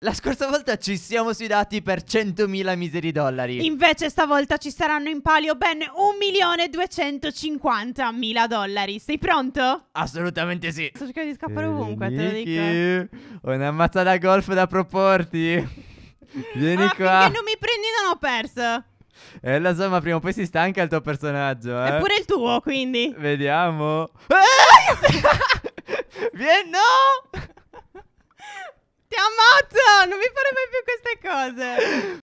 La scorsa volta ci siamo sfidati per 100.000 miseri dollari. Invece stavolta ci saranno in palio ben 1.250.000 dollari. Sei pronto? Assolutamente sì. Sto cercando di scappare eh, ovunque, te lo dico. Ho una mazzata golf da proporti. Vieni ah, qua. Finché non mi prendi non ho perso. Eh, la somma prima o poi si stanca il tuo personaggio, eh. Eppure il tuo, quindi. Vediamo. Ah, Vieni, no! ammazzo! Non mi fare mai più queste cose.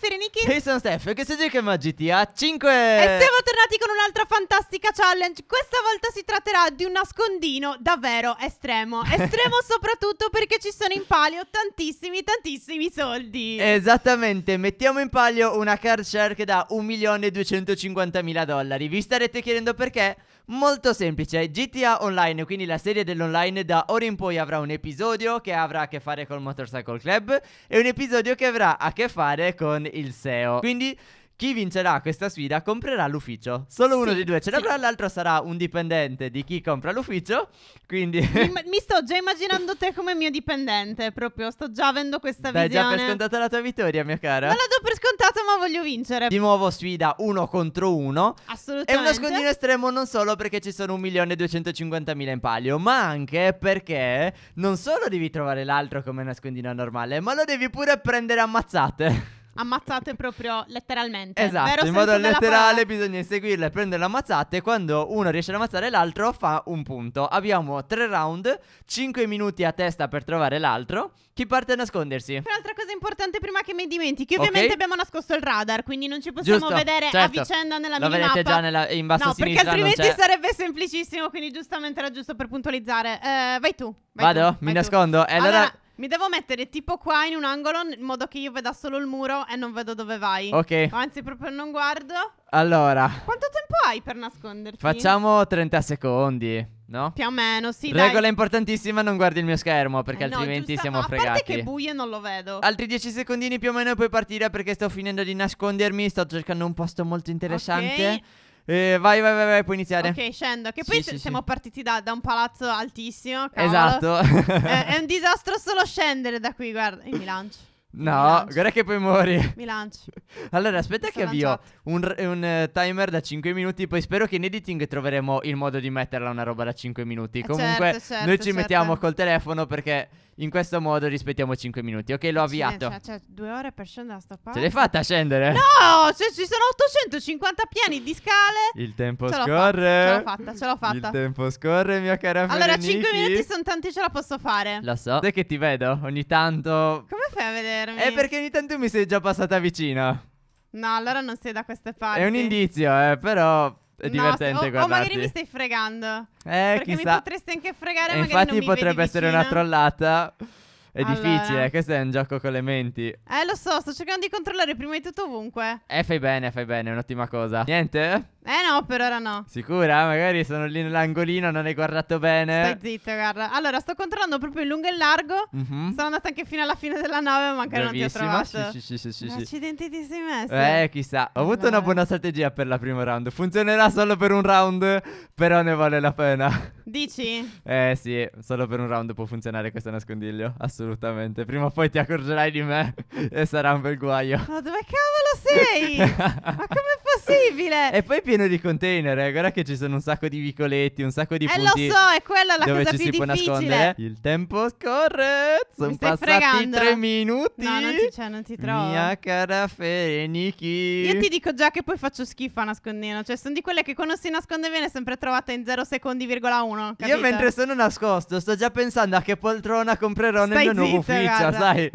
Fireniki. E sono Steph e questo è Giochiamo GTA 5. E siamo tornati con un'altra fantastica challenge. Questa volta si tratterà di un nascondino davvero estremo. Estremo soprattutto perché ci sono in palio tantissimi, tantissimi soldi. Esattamente, mettiamo in palio una car share che dà 1.250.000 dollari. Vi starete chiedendo perché? Molto semplice, GTA Online, quindi la serie dell'online da ora in poi avrà un episodio che avrà a che fare col Motorcycle Club e un episodio che avrà a che fare con il SEO. Quindi chi vincerà questa sfida comprerà l'ufficio. Solo uno sì, dei due ce l'avrà, sì. l'altro sarà un dipendente di chi compra l'ufficio. Quindi. Mi, mi, sto già immaginando te come mio dipendente. Proprio sto già avendo questa Dai, visione. Dai, già per scontata la tua vittoria, mia cara. Non la do per scontata, ma voglio vincere. Di nuovo sfida uno contro uno. Assolutamente. E uno scondino estremo non solo perché ci sono 1.250.000 in palio, ma anche perché non solo devi trovare l'altro come nascondino normale, ma lo devi pure prendere ammazzate ammazzate proprio letteralmente. Esatto, in modo letterale bisogna inseguirla e prendere ammazzate. quando uno riesce ad ammazzare l'altro fa un punto. Abbiamo tre round, 5 minuti a testa per trovare l'altro. Chi parte a nascondersi? Un'altra cosa importante prima che mi dimentichi, ovviamente okay. abbiamo nascosto il radar, quindi non ci possiamo Giusto, vedere certo. a vicenda nella mia minimappa. Lo vedete già nella, in basso no, a sinistra. No, perché altrimenti sarebbe semplicissimo, quindi giustamente era giusto per puntualizzare. Eh, vai tu. Vai Vado? Tu, mi nascondo? E Allora, allora mi devo mettere tipo qua in un angolo in modo che io veda solo il muro e non vedo dove vai. Ok. Anzi, proprio non guardo. Allora. Quanto tempo hai per nasconderti? Facciamo 30 secondi. No? Più o meno, sì. Regola dai. importantissima, non guardi il mio schermo perché eh altrimenti no, siamo no, fregati. A parte che buio non lo vedo. Altri 10 secondini più o meno e puoi partire perché sto finendo di nascondermi, sto cercando un posto molto interessante. Ok. Eh, vai, vai, vai, vai, puoi iniziare. Ok, scendo. Che sì, poi sì, siamo sì. partiti da, da, un palazzo altissimo. Cavolo. Esatto. è, eh, è, un disastro solo scendere da qui, guarda. E mi lancio. No, mi guarda che poi muori. Mi lancio. Allora, aspetta mi che avvio un, un eh, timer da 5 minuti. Poi spero che in editing troveremo il modo di metterla una roba da 5 minuti. Eh, Comunque, certo, certo, noi ci certo. mettiamo col telefono perché in questo modo rispettiamo 5 minuti. Ok, l'ho avviato. Cioè, cioè, due ore per scendere da sto parte. Ce l'hai fatta a scendere? No, cioè, ci sono 850 piani di scale. Il tempo ce scorre. ce l'ho fatta, ce l'ho fatta. Il tempo scorre, mia cara Allora, Fereniki. 5 minuti sono tanti, ce la posso fare. Lo so. Dai che ti vedo ogni tanto. Come fai a vedermi? È perché ogni tanto mi sei già passata vicino. No, allora non sei da queste parti. È un indizio, eh, però è divertente no, guardarti. O, magari mi stai fregando. Eh, chissà. mi potresti anche fregare, e Infatti potrebbe essere vicino. una trollata. È allora. difficile, questo è un gioco con le menti. Eh, lo so, sto cercando di controllare prima di tutto ovunque. Eh, fai bene, fai bene, è un'ottima cosa. Niente? Eh no, per ora no. Sicura? Magari sono lì nell'angolino, non hai guardato bene. Stai zitto, guarda. Allora, sto controllando proprio in lungo e in largo. Mm-hmm. Sono andata anche fino alla fine della nave, ma ancora Bravissima. non ti ho trovato. Sì, sì, sì, sì, sì. Accidenti di messo. Eh, eh, chissà. Ho avuto Beh. una buona strategia per la prima round. Funzionerà solo per un round, però ne vale la pena. Dici? Eh sì, solo per un round può funzionare questo nascondiglio, assolutamente. Prima o poi ti accorgerai di me e sarà un bel guaio. Ma dove cavolo sei? ma com'è possibile? E poi pieno di container, eh. guarda che ci sono un sacco di vicoletti, un sacco di eh punti. Eh lo so, è quella la dove cosa ci più si difficile. può nascondere. Il tempo scorre, sono passati fregando. tre minuti. No, non ti, cioè, non ti trovo. Mia cara Fenichi. Io ti dico già che poi faccio schifo a nascondino, cioè sono di quelle che quando si nasconde viene sempre trovata in 0 secondi, virgola 1. Io mentre sono nascosto sto già pensando a che poltrona comprerò nel Stai mio nuovo ufficio, guarda. sai?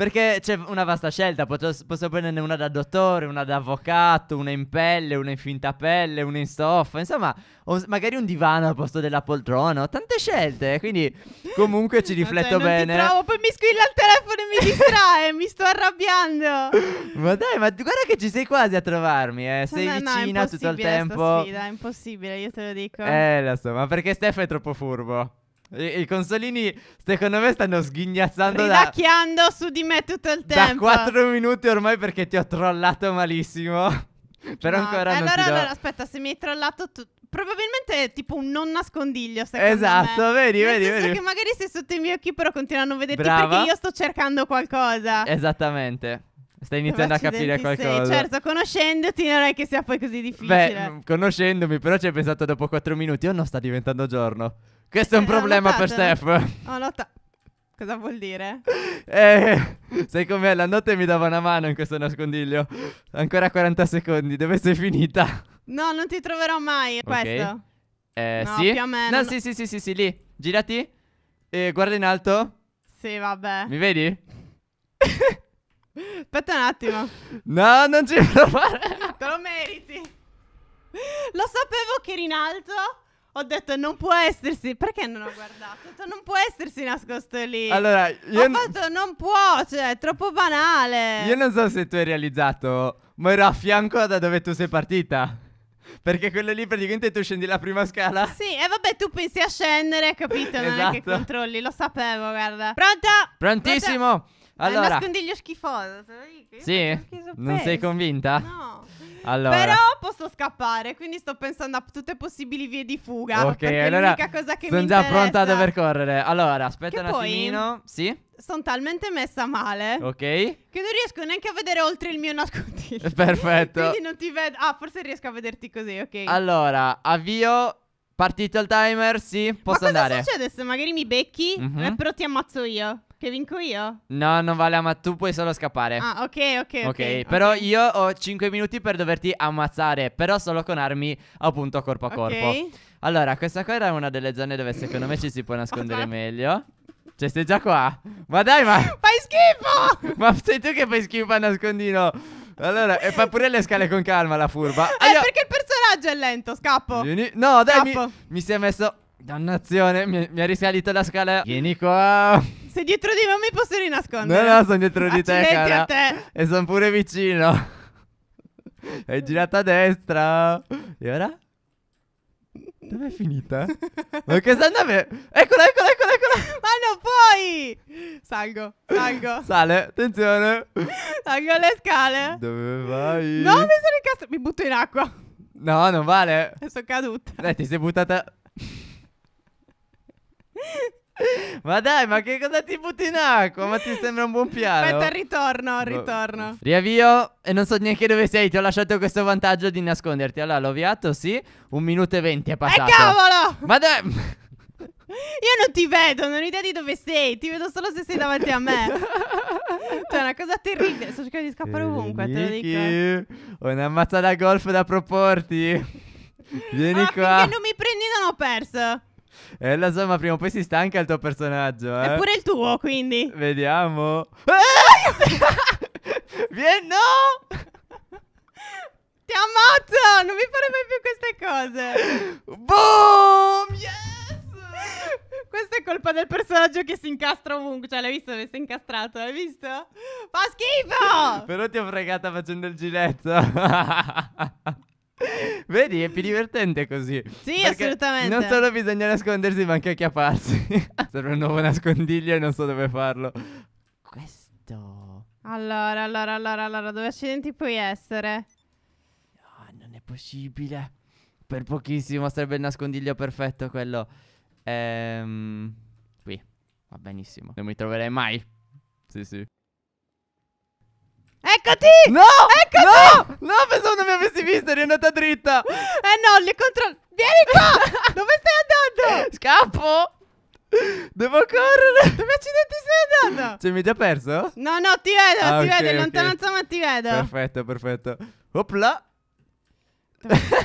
Perché c'è una vasta scelta, posso, posso prenderne una da dottore, una da avvocato, una in pelle, una in finta pelle, un'instoffa, insomma, o, magari un divano al posto della poltrona, ho tante scelte, quindi comunque ci rifletto Vabbè, bene. Non trovo, poi mi squilla il telefono e mi distrae, mi sto arrabbiando. Ma dai, ma guarda che ci sei quasi a trovarmi, eh. sei no, vicina no, tutto il tempo. Sfida, è impossibile, io te lo dico. Eh, lo so, ma perché Stefano è troppo furbo. I, consolini, secondo me, stanno sghignazzando Ridacchiando da, su di me tutto il tempo. Da 4 minuti ormai perché ti ho trollato malissimo. Però no, ancora eh, allora, non allora, do... aspetta, se mi hai trollato tu... Probabilmente è tipo un non nascondiglio, secondo esatto, me. vedi, Nel vedi, senso vedi. che magari sei sotto i miei occhi però continuano a non vederti Brava. perché io sto cercando qualcosa. Esattamente. Stai iniziando però a capire qualcosa. Sei. Certo, conoscendoti non è che sia poi così difficile. Beh, mm, conoscendomi, però ci hai pensato dopo 4 minuti, oh no, sta diventando giorno. Questo è un eh, problema per no? Eh. Steph. Ho notato. Cosa vuol dire? Eh, sai com'è? La notte mi dava una mano in questo nascondiglio. Ancora 40 secondi, dove sei finita? No, non ti troverò mai, è okay. questo. Eh, no, sì? Più o meno. No, sì, sì, sì, sì, sì, lì. Girati. E guarda in alto. Sì, vabbè. Mi vedi? Aspetta un attimo. No, non ci provare. Te lo meriti. Lo sapevo che eri in alto. Ho detto non può essersi, perché non ho guardato? Ho detto, non può essersi nascosto lì. Allora, io ho n- non può, cioè è troppo banale. Io non so se tu hai realizzato, ma ero a fianco da dove tu sei partita. Perché quello lì praticamente tu scendi la prima scala. Sì, e vabbè, tu pensi a scendere, capito? Non esatto. è che esatto. controlli, lo sapevo, guarda. Pronta? Prontissimo. Pronta? Allora, nascondiglio schifoso, te lo sì? Non sei convinta? No. Allora. Però posso scappare, quindi sto pensando a tutte le possibili vie di fuga. Ok, allora. sono già pronta a dover correre. Allora, aspetta che un attimino. Sì. Sono talmente messa male. Ok. Che non riesco neanche a vedere oltre il mio nascondiglio. Perfetto. quindi non ti vedo. Ah, forse riesco a vederti così, ok. Allora, avvio Partito il timer, sì, posso andare. Ma cosa andare. succede se magari mi becchi? Mm -hmm. però ti ammazzo io. Che vinco io? No, non vale, ma tu puoi solo scappare. Ah, ok, ok. Ok, okay però okay. io ho 5 minuti per doverti ammazzare, però solo con armi appunto corpo a corpo. Ok. Allora, questa qua era una delle zone dove secondo me ci si può nascondere meglio. Cioè, sei già qua. Ma dai, ma... Fai schifo! ma sei tu che fai schifo a nascondino. Allora, e fa pure le scale con calma la furba. Eh, perché il personaggio è lento, scappo. Vieni. No, dai, mi, mi, si è messo... Dannazione, mi, mi ha risalito la scala. Vieni qua. Sei dietro di me, non mi posso rinascondere. No, no, sono dietro di te, cara. Te. E sono pure vicino. Hai girato a destra. E ora? è finita? Ma che sta andando? Eccola, eccola, eccola, eccola. Ma non puoi! Salgo, salgo. Sale, attenzione. Salgo le scale. Dove vai? No, mi sono incastrata. Mi butto in acqua. No, non vale. E sono caduta. Dai, ti sei buttata. Ma dai, ma che cosa ti butti in acqua? Ma ti sembra un buon piano? Aspetta, il ritorno, il boh. ritorno. Riavvio e non so neanche dove sei, ti ho lasciato questo vantaggio di nasconderti. Allora, l'ho avviato, sì, un minuto e venti è eh, passato. E eh, cavolo! Ma dai... Io non ti vedo, non ho idea di dove sei, ti vedo solo se sei davanti a me. cioè, è una cosa terribile. Sto cercando di scappare ovunque, Vicky, te lo dico. Ho una mazza da golf da proporti. Vieni ah, qua. che non mi prendi, non ho perso. Eh, la so, ma prima o poi si stanca il tuo personaggio, eh? Eppure il tuo, quindi. Vediamo. Eh! Vieni, no! Ti ammazzo! Non mi fare mai più queste cose. Boom! Yes! Questa è colpa del personaggio che si incastra ovunque. Cioè, l'hai visto? Si è incastrato, l'hai visto? Fa schifo! Però ti ho fregata facendo il giletto. Vedi, è più divertente così. Sì, assolutamente. Non solo bisogna nascondersi, ma anche acchiapparsi. Serve un nuovo nascondiglio e non so dove farlo. Questo. Allora, allora, allora, allora, dove accidenti puoi essere? No, ah, non è possibile. Per pochissimo sarebbe il nascondiglio perfetto quello. Ehm, qui. Va benissimo. Non mi troverei mai. Sì, sì. Eccoti! No! Eccoti! No! No, pensavo non mi avessi visto, eri andata dritta! Eh no, li controllo... Vieni qua! Dove stai andando? Scappo! Devo correre! Dove accidenti stai andando? Ci cioè, hai già perso? No, no, ti vedo, ah, ti okay, vedo, in okay. lontananza ma ti vedo. Perfetto, perfetto. Opla!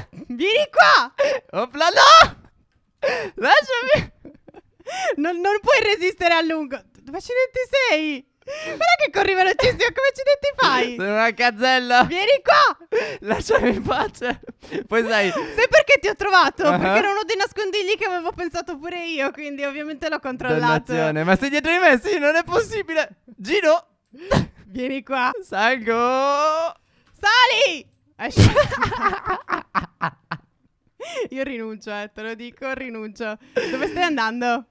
Vieni qua! Opla, no! Lasciami! Non, non puoi resistere a lungo. Dove accidenti sei? Guarda che corri velocissimo, come ci accidenti fai? Sono una cazzella. Vieni qua. Lasciami in pace. Poi sai... Sai perché ti ho trovato? Uh ah. -huh. Perché era uno dei nascondigli che avevo pensato pure io, quindi ovviamente l'ho controllato. Dannazione. Ma sei dietro di me? Sì, non è possibile. Gino. Vieni qua. Salgo. Sali. io rinuncio, eh, te lo dico, rinuncio. Dove stai andando?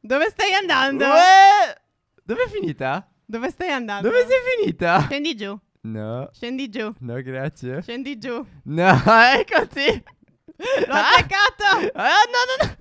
Dove stai andando? Uè! Dove è finita? Dove stai andando? Dove sei finita? Scendi giù. No. Scendi giù. No, grazie. Scendi giù. No, eccoti. L'ho ah. attaccato. Ah, no, no, no.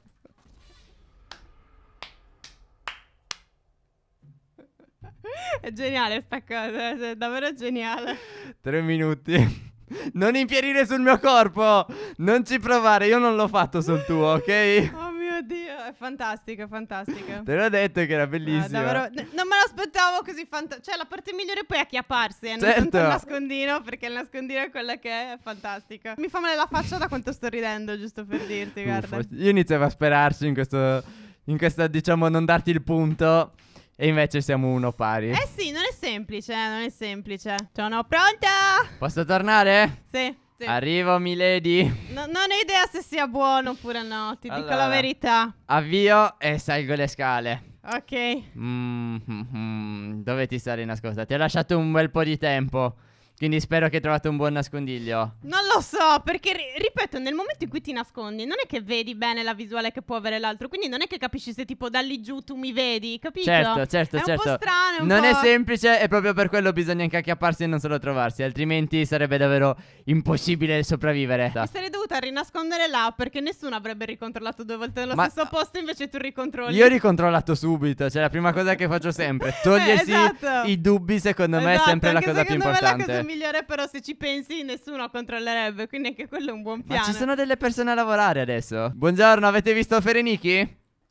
È geniale sta cosa, è davvero geniale. Tre minuti. Non impierire sul mio corpo! Non ci provare, io non l'ho fatto sul tuo, ok? Ah. Oddio, è fantastica, è fantastica. Te l'ho detto che era bellissima. No, N- non me l'aspettavo così fantastica. Cioè, la parte migliore poi è acchiapparsi, eh, certo. tanto il certo. nascondino, perché il nascondino è quella che è, è fantastica. Mi fa male la faccia da quanto sto ridendo, giusto per dirti, guarda. Uffa, io iniziavo a sperarci in questo, in questa, diciamo, non darti il punto. E invece siamo uno pari. Eh sì, non è semplice, eh, non è semplice. Sono pronta! Posso tornare? Sì. Sì. Arrivo, Milady. No, non ho idea se sia buono oppure no, ti allora, dico la verità. Avvio e salgo le scale. Ok. Mm, mm, mm, dove ti sarei nascosta? Ti ho lasciato un bel po' di tempo. Quindi spero che trovate un buon nascondiglio. Non lo so, perché ripeto, nel momento in cui ti nascondi, non è che vedi bene la visuale che può avere l'altro, quindi non è che capisci se tipo da lì giù tu mi vedi, capito? Certo, certo, è certo. È un po' strano, un Non po'... è semplice e proprio per quello bisogna anche acchiapparsi e non solo trovarsi, altrimenti sarebbe davvero impossibile sopravvivere. Mi sarei dovuta rinascondere là perché nessuno avrebbe ricontrollato due volte nello Ma... stesso posto, invece tu ricontrolli. Io ho ricontrollato subito, cioè la prima cosa che faccio sempre, togliersi eh, esatto. i dubbi secondo esatto, me è sempre esatto, la cosa più importante migliore, però se ci pensi nessuno controllerebbe, quindi anche quello è un buon piano. Ma ci sono delle persone a lavorare adesso. Buongiorno, avete visto Ferenichi?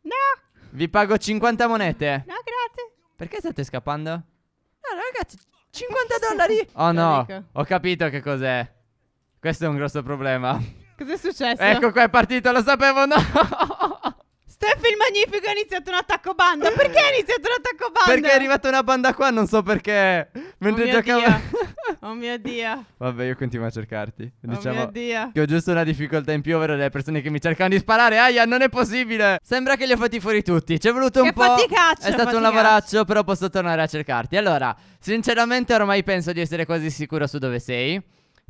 No. Vi pago 50 monete. No, grazie. Perché state scappando? No, ragazzi, 50 dollari. Oh no, ho capito che cos'è. Questo è un grosso problema. Cos'è successo? Ecco qua è partito, lo sapevo, no. Steffi il Magnifico ha iniziato un attacco banda. Perché ha iniziato un attacco banda? Perché è arrivata una banda qua, non so perché. Mentre oh giocavo. oh mio Dio. Vabbè, io continuo a cercarti. Diciamo oh mio diciamo Dio. Che ho giusto una difficoltà in più, ovvero le persone che mi cercano di sparare. Aia, non è possibile. Sembra che li ho fatti fuori tutti. Ci è voluto un che po'. Faticaccio, è stato un lavoraccio, però posso tornare a cercarti. Allora, sinceramente, ormai penso di essere quasi sicuro su dove sei.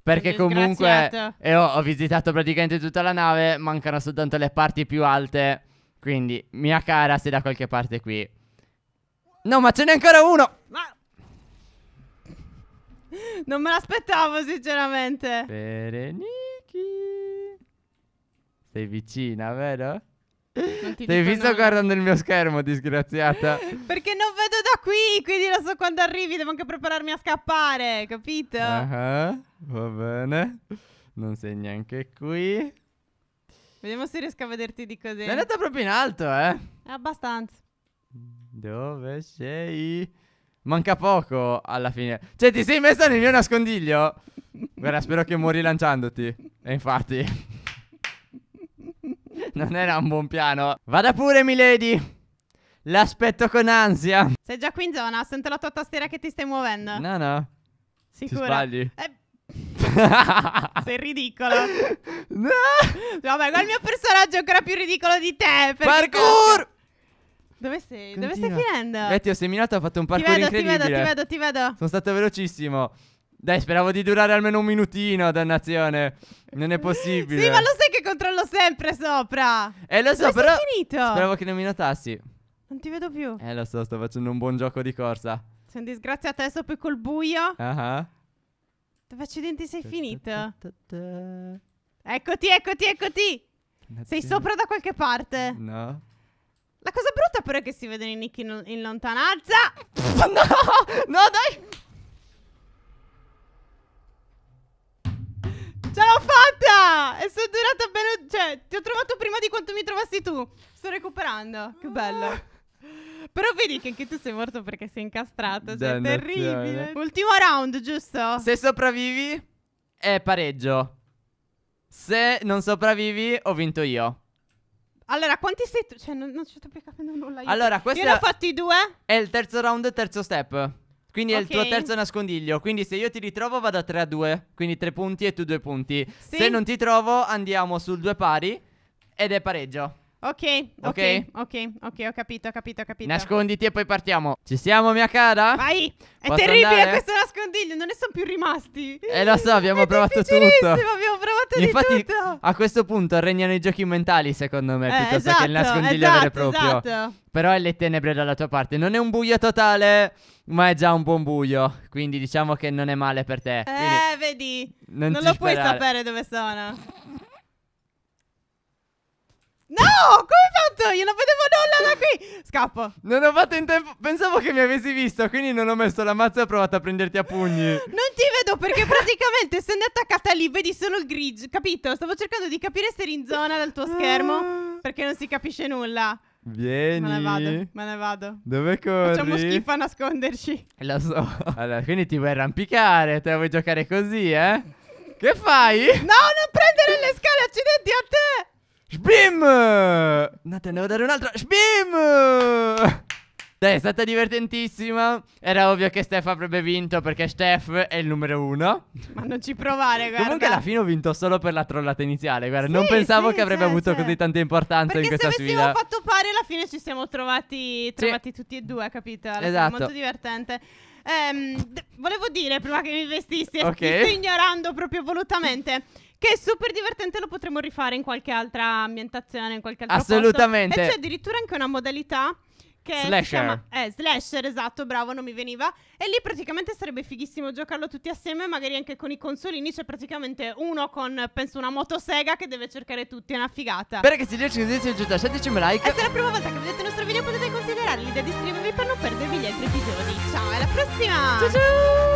Perché comunque eh, ho, ho visitato praticamente tutta la nave, mancano soltanto le parti più alte quindi, mia cara, sei da qualche parte qui. No, ma ce n'è ancora uno! Ma... Non me l'aspettavo, sinceramente. Bereniki. Sei vicina, vero? Sei visto no. guardando il mio schermo, disgraziata? Perché non vedo da qui, quindi non so quando arrivi, devo anche prepararmi a scappare, capito? uh ah, -huh. Ah, va bene. Non sei neanche qui. Vediamo se riesco a vederti di così. L'hai andata proprio in alto, eh? Abbastanza. Dove sei? Manca poco alla fine. Cioè, ti sei messa nel mio nascondiglio? Guarda, spero che muori lanciandoti. E infatti... non era un buon piano. Vada pure, milady. L'aspetto con ansia. Sei già qui in zona, sento la tua tastiera che ti stai muovendo. No, no. Sicuro. Ti sbagli. Eh... Sei ridicolo. No. Vabbè, qual il mio personaggio è ancora più ridicolo di te? Parkour! Dove sei? Continua. Dove stai finendo? Beh, ti ho seminato, ho fatto un parkour ti vedo, incredibile. Ti vedo, ti vedo, ti vedo. Sono stato velocissimo. Dai, speravo di durare almeno un minutino, dannazione. Non è possibile. sì, ma lo sai che controllo sempre sopra. Eh, lo so, Dove però... finito? Speravo che non mi notassi. Non ti vedo più. Eh, lo so, sto facendo un buon gioco di corsa. Sei un disgraziato adesso poi col buio. Ah uh -huh faccio i denti, sei finito. Eccoti, eccoti, eccoti. Sei sopra da qualche parte. No. La cosa brutta però è che si vedono i nicchi in, in lontananza. no, no, dai. Ce l'ho fatta! E sono durata bene... Cioè, ti ho trovato prima di quanto mi trovassi tu. Sto recuperando. Che bello. Però vedi che anche tu sei morto perché sei incastrato. Cioè, è terribile. Ultimo round, giusto? Se sopravvivi, è pareggio. Se non sopravvivi, ho vinto io. Allora, quanti sei tu? Cioè, non, non ci sto più capendo nulla. Io. Allora, questo. Io ne ho fatti due. È il terzo round, terzo step. Quindi okay. è il tuo terzo nascondiglio. Quindi se io ti ritrovo vado a 3 a 2. Quindi 3 punti e tu 2 punti. Sì. Se non ti trovo andiamo sul 2 pari ed è pareggio. Ok, ok, ok, ok, ho capito, ho capito, ho capito. Nasconditi e poi partiamo. Ci siamo, mia cara? Vai! È Posso terribile andare? questo nascondiglio, non ne sono più rimasti. Eh lo so, abbiamo È provato tutto. abbiamo provato Infatti, di tutto. a questo punto regnano i giochi mentali, secondo me, eh, piuttosto esatto, che il esatto, nascondiglio esatto, vero e esatto, proprio. Esatto. Però è le tenebre dalla tua parte. Non è un buio totale, ma è già un buon buio. Quindi diciamo che non è male per te. Eh, Quindi eh, vedi. Non, non lo sperare. puoi sapere dove sono. No, come hai fatto? Io non vedevo nulla da qui. Scappo. Non ho fatto in tempo. Pensavo che mi avessi visto, quindi non ho messo la mazza e ho provato a prenderti a pugni. Non ti vedo perché praticamente essendo attaccata lì vedi solo il grigio, capito? Stavo cercando di capire se eri in zona dal tuo schermo ah. perché non si capisce nulla. Vieni. Me ne vado, me ne vado. Dove corri? Facciamo schifo a nasconderci. Lo so. Allora, quindi ti vuoi arrampicare, te la vuoi giocare così, eh? Che fai? No, non prendere le scale, accidenti a te! Sbim! Un Nathan, devo dare un'altra. Sbim! Dai, è stata divertentissima. Era ovvio che Steph avrebbe vinto perché Steph è il numero uno. Ma non ci provare, guarda. Comunque alla fine ho vinto solo per la trollata iniziale, guarda. Sì, non pensavo sì, che avrebbe cioè, avuto cioè. così tanta importanza perché in questa sfida. Perché se avessimo fatto pari alla fine ci siamo trovati, trovati sì. tutti e due, capito? Alla esatto. Molto divertente. Ehm, volevo dire prima che mi vestissi, okay. sto ignorando proprio volutamente. Che è super divertente, lo potremmo rifare in qualche altra ambientazione, in qualche altro Assolutamente. E c'è addirittura anche una modalità che slasher. si chiama eh, slasher, esatto, bravo, non mi veniva. E lì praticamente sarebbe fighissimo giocarlo tutti assieme, magari anche con i consolini. C'è praticamente uno con, penso, una motosega che deve cercare tutti. È una figata. Ragazzi, io ci vedete giù, lasciateci un like. E se è la prima volta che vedete il nostro video potete considerare l'idea di iscrivervi per non perdervi gli altri episodi. Ciao, alla prossima! Ciao ciao!